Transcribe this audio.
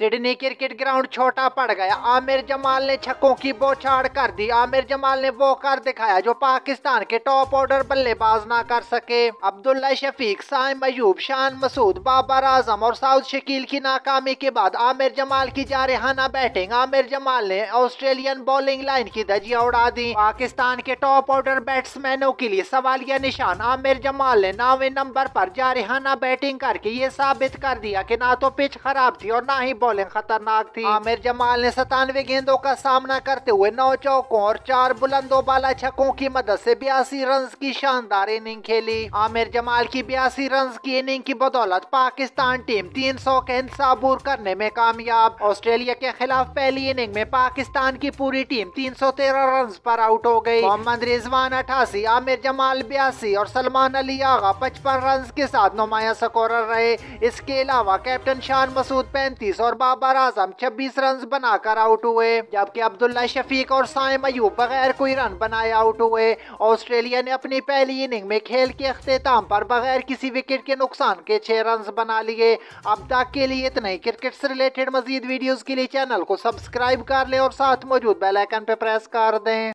Sydney cricket ground छोटा पड़ गया आमिर जमाल ने छक्कों की बौछाड़ कर दी आमिर जमाल ने वो कर दिखाया जो पाकिस्तान के टॉप ऑर्डर बल्लेबाज ना कर सके अब्दुल्ला शफीक साइम अयूब शान मसूद बाबर आजम और साउथ शकील की नाकामी के बाद आमिर जमाल की जारहाना बैटिंग आमिर जमाल ने ऑस्ट्रेलियन बॉलिंग लाइन की धजिया उड़ा दी पाकिस्तान के टॉप ऑर्डर बैट्समैनों के लिए सवालिया निशान आमिर जमाल ने नावे नंबर पर जारहाना बैटिंग करके ये साबित कर दिया कि ना तो पिच खराब थी और ना ही बॉलिंग खतरनाक थी आमिर जमाल ने सतानवे गेंदों का सामना करते हुए नौ चौकों और चार बुलंदों बाला छक्कों की मदद से बयासी रन की शानदार इनिंग खेली आमिर जमाल की बयासी रन की इनिंग की बदौलत पाकिस्तान टीम तीन सौ के इंसाबूर करने में कामयाब ऑस्ट्रेलिया के खिलाफ पहली इनिंग में पाकिस्तान की पूरी टीम तीन सौ तेरह रन पर आउट हो गयी मोहम्मद रिजवान अठासी आमिर जमाल बयासी और सलमान अली आगा पचपन रन के साथ नुमाया स्कोर रहे इसके अलावा कैप्टन शान मसूद पैंतीस और बाबर आजम छब्बीस रन बनाकर आउट हुए जबकि अब्दुल्ला शफीक और साइम अयूब बगैर कोई रन बनाए आउट हुए ऑस्ट्रेलिया ने अपनी पहली इनिंग में खेल के अख्ताम पर बगैर किसी विकेट के नुकसान के छह रन बना लिए अब तक के लिए इतने क्रिकेट से रिलेटेड मजीद वीडियोज के लिए चैनल को सब्सक्राइब कर ले और साथ मौजूद बेलाइकन पे प्रेस कर दें